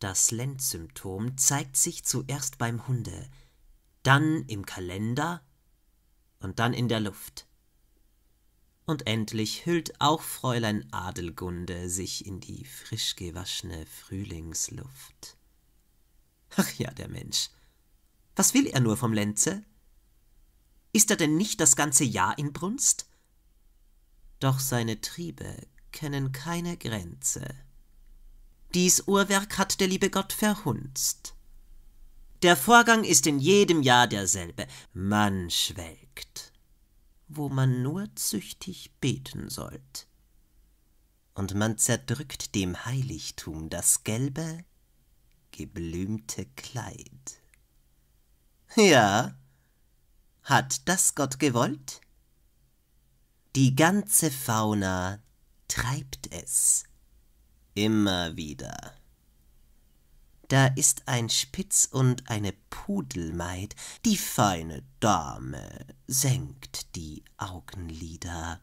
Das Lent-Symptom zeigt sich zuerst beim Hunde, dann im Kalender und dann in der Luft. Und endlich hüllt auch Fräulein Adelgunde sich in die frisch gewaschene Frühlingsluft. Ach ja, der Mensch. Was will er nur vom Lenze? Ist er denn nicht das ganze Jahr in Brunst? Doch seine Triebe kennen keine Grenze. Dies Uhrwerk hat der liebe Gott verhunzt. Der Vorgang ist in jedem Jahr derselbe. Man schwelgt, wo man nur züchtig beten sollt. Und man zerdrückt dem Heiligtum das gelbe, geblümte Kleid. Ja, hat das Gott gewollt? Die ganze Fauna treibt es Immer wieder. Da ist ein Spitz und eine Pudelmaid, die feine Dame senkt die Augenlider.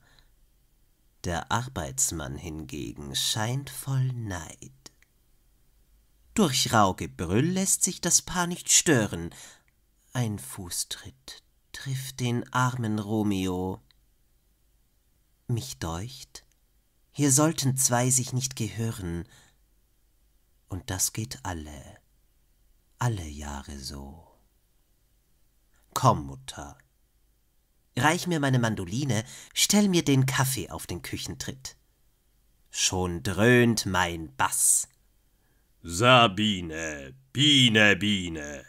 Der Arbeitsmann hingegen scheint voll Neid. Durch rau Gebrüll lässt sich das Paar nicht stören. Ein Fußtritt trifft den armen Romeo. Mich deucht, hier sollten zwei sich nicht gehören, und das geht alle, alle Jahre so. Komm, Mutter, reich mir meine Mandoline, stell mir den Kaffee auf den Küchentritt. Schon dröhnt mein Bass. Sabine, Biene, Biene.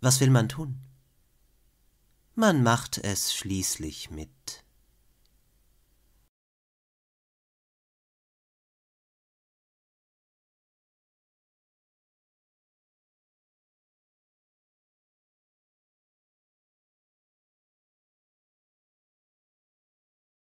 Was will man tun? Man macht es schließlich mit.